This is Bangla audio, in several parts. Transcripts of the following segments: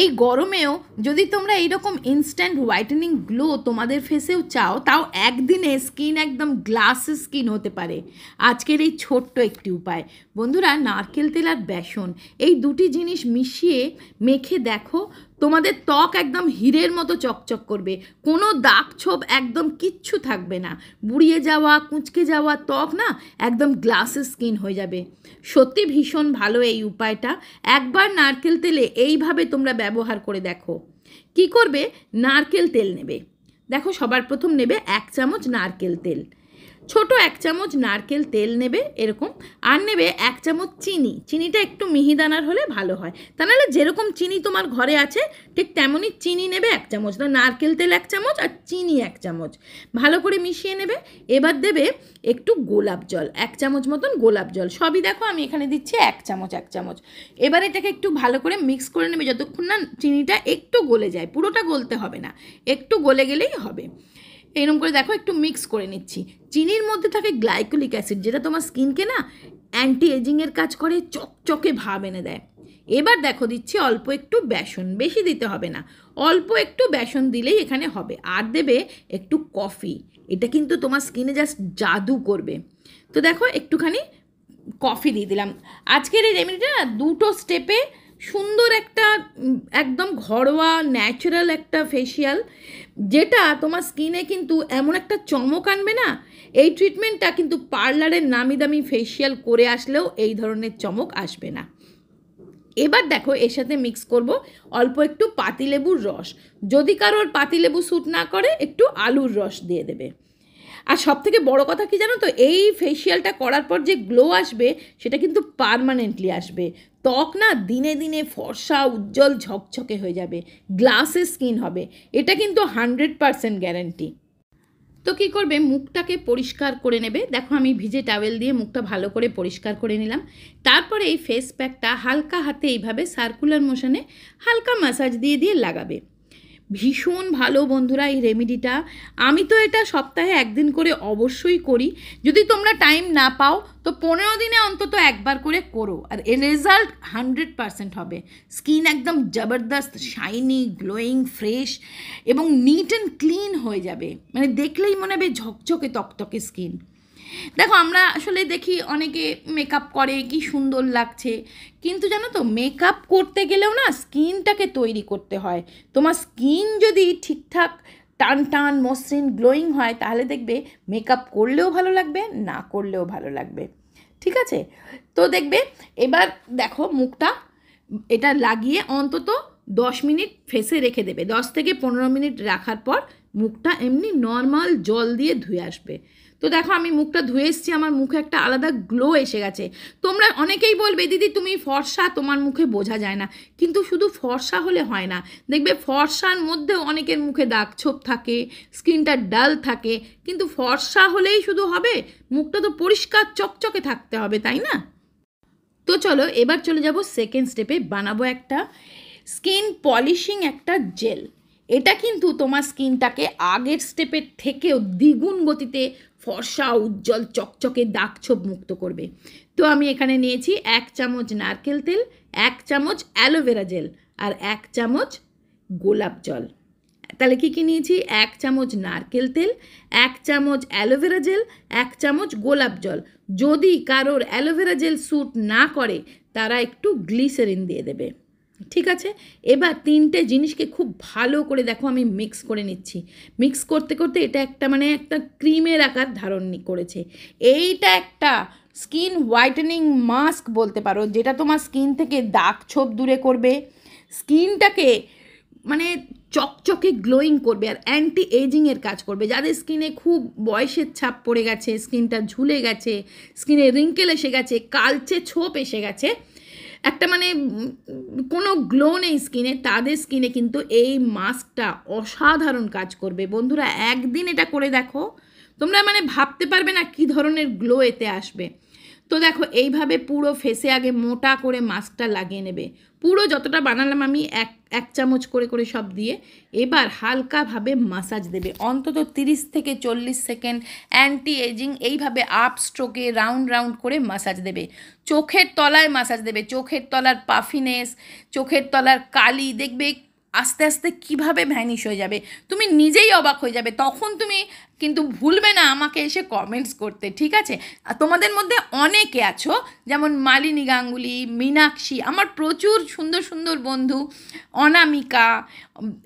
এই গরমেও যদি তোমরা এইরকম ইনস্ট্যান্ট হোয়াইটেনিং গ্লো তোমাদের ফেসেও চাও তাও একদিনে স্কিন একদম গ্লাস স্কিন হতে পারে আজকের এই ছোট্ট একটি উপায় বন্ধুরা নারকেল তেল আর বেসন এই দুটি জিনিস মিশিয়ে মেখে দেখো তোমাদের ত্বক একদম হীরের মতো চকচক করবে কোনো দাগ ছোপ একদম কিচ্ছু থাকবে না বুড়িয়ে যাওয়া কুঁচকে যাওয়া ত্বক না একদম গ্লাসের স্কিন হয়ে যাবে সত্যি ভীষণ ভালো এই উপায়টা একবার নারকেল তেলে এইভাবে তোমরা ব্যবহার করে দেখো কি করবে নারকেল তেল নেবে দেখো সবার প্রথম নেবে এক চামচ নারকেল তেল ছোট এক চামচ নারকেল তেল নেবে এরকম আর নেবে এক চামচ চিনি চিনিটা একটু মিহিদানার হলে ভালো হয় তা নাহলে যেরকম চিনি তোমার ঘরে আছে ঠিক তেমনই চিনি নেবে এক চামচ না নারকেল তেল এক চামচ আর চিনি এক চামচ ভালো করে মিশিয়ে নেবে এবার দেবে একটু গোলাপ জল এক চামচ মতন গোলাপ জল সবই দেখো আমি এখানে দিচ্ছি এক চামচ এক চামচ এবার এটাকে একটু ভালো করে মিক্স করে নেবে যতক্ষণ না চিনিটা একটু গলে যায় পুরোটা গলতে হবে না একটু গলে গেলেই হবে এরম করে দেখো একটু মিক্স করে নিচ্ছি চিনির মধ্যে থাকে গ্লাইকোলিক অ্যাসিড যেটা তোমার স্কিনকে না অ্যান্টি এজিংয়ের কাজ করে চকচকে ভাব এনে দেয় এবার দেখো দিচ্ছি অল্প একটু বেসন বেশি দিতে হবে না অল্প একটু বেসন দিলেই এখানে হবে আর দেবে একটু কফি এটা কিন্তু তোমার স্কিনে জাস্ট জাদু করবে তো দেখো একটুখানি কফি দিয়ে দিলাম আজকের এই রেমিডিটা না দুটো স্টেপে সুন্দর একটা একদম ঘরোয়া ন্যাচারাল একটা ফেসিয়াল যেটা তোমার স্কিনে কিন্তু এমন একটা চমক আনবে না এই ট্রিটমেন্টটা কিন্তু পার্লারের নামি দামি ফেসিয়াল করে আসলেও এই ধরনের চমক আসবে না এবার দেখো এর সাথে মিক্স করব অল্প একটু পাতিলেবুর রস যদি কারোর পাতিলেবু স্যুট না করে একটু আলুর রস দিয়ে দেবে আর সব থেকে বড় কথা কি জানো তো এই ফেসিয়ালটা করার পর যে গ্লো আসবে সেটা কিন্তু পারমানেন্টলি আসবে ত্বক না দিনে দিনে ফর্সা উজ্জ্বল ঝকঝকে হয়ে যাবে গ্লাসে স্কিন হবে এটা কিন্তু হান্ড্রেড পারসেন্ট গ্যারান্টি তো কী করবে মুখটাকে পরিষ্কার করে নেবে দেখো আমি ভিজে টাওয়েল দিয়ে মুখটা ভালো করে পরিষ্কার করে নিলাম তারপরে এই ফেস প্যাকটা হালকা হাতে এইভাবে সার্কুলার মোশনে হালকা ম্যাসাজ দিয়ে দিয়ে লাগাবে ভীষণ ভালো বন্ধুরা এই রেমেডিটা আমি তো এটা সপ্তাহে একদিন করে অবশ্যই করি যদি তোমরা টাইম না পাও তো পনেরো দিনে অন্তত একবার করে করো আর এর রেজাল্ট হান্ড্রেড পারসেন্ট হবে স্কিন একদম জবরদস্ত শাইনি গ্লোয়িং ফ্রেশ এবং নিট অ্যান্ড ক্লিন হয়ে যাবে মানে দেখলেই মনে হবে ঝকঝকে তকতকে স্কিন দেখো আমরা আসলে দেখি অনেকে মেকআপ করে কি সুন্দর লাগছে কিন্তু জানো তো মেকআপ করতে গেলেও না স্কিনটাকে তৈরি করতে হয় তোমার স্কিন যদি ঠিকঠাক টান টান মসৃণ গ্লোয়িং হয় তাহলে দেখবে মেকআপ করলেও ভালো লাগবে না করলেও ভালো লাগবে ঠিক আছে তো দেখবে এবার দেখো মুখটা এটা লাগিয়ে অন্তত দশ মিনিট ফেসে রেখে দেবে দশ থেকে পনেরো মিনিট রাখার পর মুখটা এমনি নর্মাল জল দিয়ে ধুয়ে আসবে তো দেখো আমি মুখটা ধুয়ে এসেছি আমার মুখে একটা আলাদা গ্লো এসে গেছে তোমরা অনেকেই বলবে দিদি তুমি ফর্সা তোমার মুখে বোঝা যায় না কিন্তু শুধু ফর্সা হলে হয় না দেখবে ফর্সার মধ্যেও অনেকের মুখে দাগ ছোপ থাকে স্কিনটা ডাল থাকে কিন্তু ফর্সা হলেই শুধু হবে মুখটা তো পরিষ্কার চকচকে থাকতে হবে তাই না তো চলো এবার চলে যাব সেকেন্ড স্টেপে বানাবো একটা স্কিন পলিশিং একটা জেল এটা কিন্তু তোমার স্কিনটাকে আগের স্টেপের থেকেও দ্বিগুণ গতিতে ফর্সা উজ্জ্বল চকচকে দাগছোপ মুক্ত করবে তো আমি এখানে নিয়েছি এক চামচ নারকেল তেল এক চামচ অ্যালোভেরা জেল আর এক চামচ গোলাপ জল তাহলে কী কী নিয়েছি এক চামচ নারকেল তেল এক চামচ অ্যালোভেরা জেল এক চামচ গোলাপ জল যদি কারোর অ্যালোভেরা জেল স্যুট না করে তারা একটু গ্লিসারিন দিয়ে দেবে ঠিক আছে এবার তিনটে জিনিসকে খুব ভালো করে দেখো আমি মিক্স করে নিচ্ছি মিক্স করতে করতে এটা একটা মানে একটা ক্রিমের আকার ধারণ করেছে এইটা একটা স্কিন হোয়াইটেনিং মাস্ক বলতে পারো যেটা তোমার স্কিন থেকে দাগ ছোপ দূরে করবে স্কিনটাকে মানে চকচকে গ্লোয়িং করবে আর অ্যান্টি এজিংয়ের কাজ করবে যাদের স্কিনে খুব বয়সের ছাপ পড়ে গেছে স্কিনটা ঝুলে গেছে স্কিনে রিঙ্কেল এসে গেছে কালচে ছোপ এসে গেছে একটা মানে কোনো গ্লো নেই স্কিনে তাদের স্কিনে কিন্তু এই মাস্কটা অসাধারণ কাজ করবে বন্ধুরা একদিন এটা করে দেখো তোমরা মানে ভাবতে পারবে না কী ধরনের গ্লো এতে আসবে তো দেখো এইভাবে পুরো ফেসে আগে মোটা করে মাস্কটা লাগিয়ে নেবে পুরো যতটা বানালাম আমি এক এক চামচ করে করে সব দিয়ে এবার হালকাভাবে মাসাজ দেবে অন্তত 30 থেকে চল্লিশ সেকেন্ড অ্যান্টি এজিং এইভাবে আপ স্ট্রোকে রাউন্ড রাউন্ড করে মাসাজ দেবে চোখের তলায় মাসাজ দেবে চোখের তলার পাফিনেস চোখের তলার কালি দেখবে আস্তে আস্তে কিভাবে ভ্যানিশ হয়ে যাবে তুমি নিজেই অবাক হয়ে যাবে তখন তুমি কিন্তু ভুলবে না আমাকে এসে কমেন্টস করতে ঠিক আছে তোমাদের মধ্যে অনেকে আছো যেমন মালিনী গাঙ্গুলি মীনাক্ষী আমার প্রচুর সুন্দর সুন্দর বন্ধু অনামিকা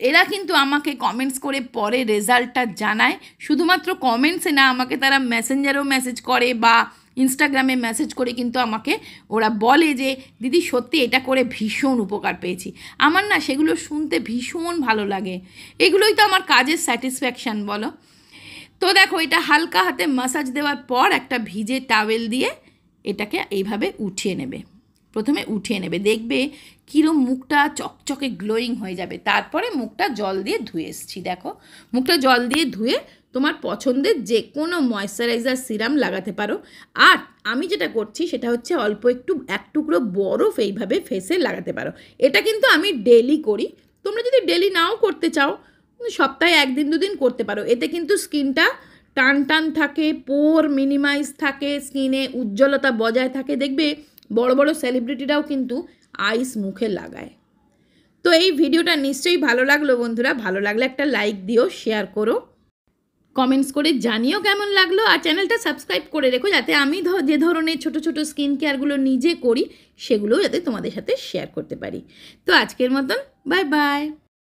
এরা কিন্তু আমাকে কমেন্টস করে পরে রেজাল্টটা জানায় শুধুমাত্র কমেন্টসে না আমাকে তারা মেসেঞ্জারেও মেসেজ করে বা ইনস্টাগ্রামে মেসেজ করে কিন্তু আমাকে ওরা বলে যে দিদি সত্যি এটা করে ভীষণ উপকার পেয়েছি আমার না সেগুলো শুনতে ভীষণ ভালো লাগে এগুলোই তো আমার কাজের স্যাটিসফ্যাকশান বলো তো দেখো এটা হালকা হাতে মাসাজ দেওয়ার পর একটা ভিজে টাওয়েল দিয়ে এটাকে এইভাবে উঠিয়ে নেবে প্রথমে উঠিয়ে নেবে দেখবে কীরম মুখটা চকচকে গ্লোয়িং হয়ে যাবে তারপরে মুখটা জল দিয়ে ধুয়ে এসছি দেখো মুখটা জল দিয়ে ধুয়ে তোমার পছন্দের যে কোনো ময়শ্চারাইজার সিরাম লাগাতে পারো আর আমি যেটা করছি সেটা হচ্ছে অল্প একটু এক টুকরো বরফ এইভাবে ফেসে লাগাতে পারো এটা কিন্তু আমি ডেলি করি তোমরা যদি ডেলি নাও করতে চাও সপ্তাহে একদিন দুদিন করতে পারো এতে কিন্তু স্কিনটা টান টান থাকে পোর মিনিমাইজ থাকে স্কিনে উজ্জ্বলতা বজায় থাকে দেখবে বড় বড় সেলিব্রিটিরাও কিন্তু আইস মুখে লাগায় তো এই ভিডিওটা নিশ্চয়ই ভালো লাগলো বন্ধুরা ভালো লাগলে একটা লাইক দিও শেয়ার করো কমেন্টস করে জানিও কেমন লাগলো আর চ্যানেলটা সাবস্ক্রাইব করে রেখো যাতে আমি যে ধরনের ছোট ছোট স্কিন কেয়ারগুলো নিজে করি সেগুলোও যাতে তোমাদের সাথে শেয়ার করতে পারি তো আজকের মতন বাই বাই